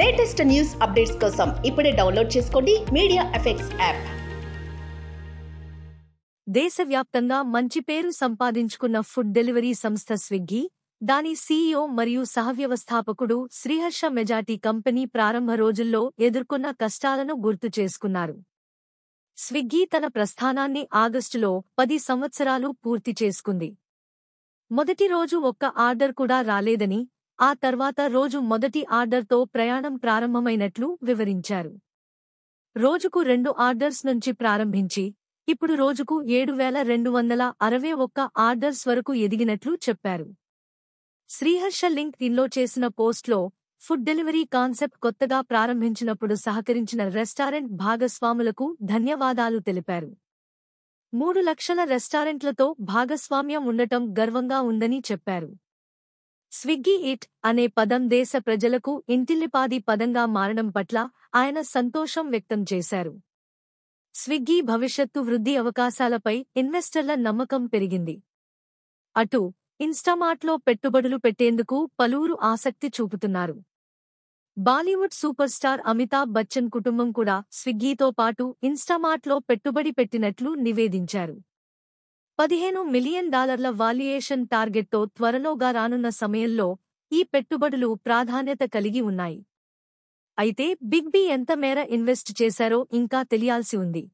latest news updates కోసం ఇప్పుడే download చేసుకోండి మీడియా ఎఫెక్ట్స్ యాప్ దేశవ్యాప్తంగా మంచి పేరు సంపాదించుకున్న ఫుడ్ డెలివరీ సంస్థ స్విగ్గీ దాని సీఈఓ మరియు సహవ్యవస్థాపకుడు శ్రీహర్ష మెజాటి కంపెనీ ప్రారంభ రోజుల్లో ఎదుర్కొన్న కష్టాలను గుర్తు చేసుకున్నారు స్విగ్గీ తన ప్రస్థానాన్ని ఆగస్టులో పది సంవత్సరాలు పూర్తి చేసుకుంది మొదటి రోజు ఒక్క ఆర్డర్ కూడా రాలేదని ఆ తర్వాత రోజు మొదటి ఆర్డర్తో ప్రయాణం ప్రారంభమైనట్లు వివరించారు రోజుకు రెండు ఆర్డర్స్ నుంచి ప్రారంభించి ఇప్పుడు రోజుకు ఏడు వేల రెండు వందల అరవై ఒక్క ఆర్డర్స్ వరకు ఎదిగినట్లు చెప్పారు శ్రీహర్ష లింక్ ఇన్లో చేసిన పోస్ట్లో ఫుడ్ డెలివరీ కాన్సెప్ట్ కొత్తగా ప్రారంభించినప్పుడు సహకరించిన రెస్టారెంట్ భాగస్వాములకు ధన్యవాదాలు తెలిపారు మూడు లక్షల రెస్టారెంట్లతో భాగస్వామ్యం ఉండటం గర్వంగా ఉందని చెప్పారు స్విగ్గీ ఇట్ అనే పదం దేశ ప్రజలకు ఇంటిల్లిపాది పదంగా మారడం పట్ల ఆయన సంతోషం వ్యక్తం చేశారు స్విగ్గీ భవిష్యత్తు వృద్ధి అవకాశాలపై ఇన్వెస్టర్ల నమ్మకం పెరిగింది అటు ఇన్స్టామార్ట్లో పెట్టుబడులు పెట్టేందుకు పలువురు ఆసక్తి చూపుతున్నారు బాలీవుడ్ సూపర్ స్టార్ అమితాబ్ బచ్చన్ కుటుంబం కూడా స్విగ్గీతో పాటు ఇన్స్టామార్ట్లో పెట్టుబడి పెట్టినట్లు నివేదించారు పదిహేను మిలియన్ డాలర్ల వాల్యుయేషన్ టార్గెట్తో త్వరలోగా రానున్న సమయంలో ఈ పెట్టుబడులు ప్రాధాన్యత కలిగి ఉన్నాయి అయితే బిగ్ బి ఎంత మేర ఇన్వెస్ట్ చేశారో ఇంకా తెలియాల్సి ఉంది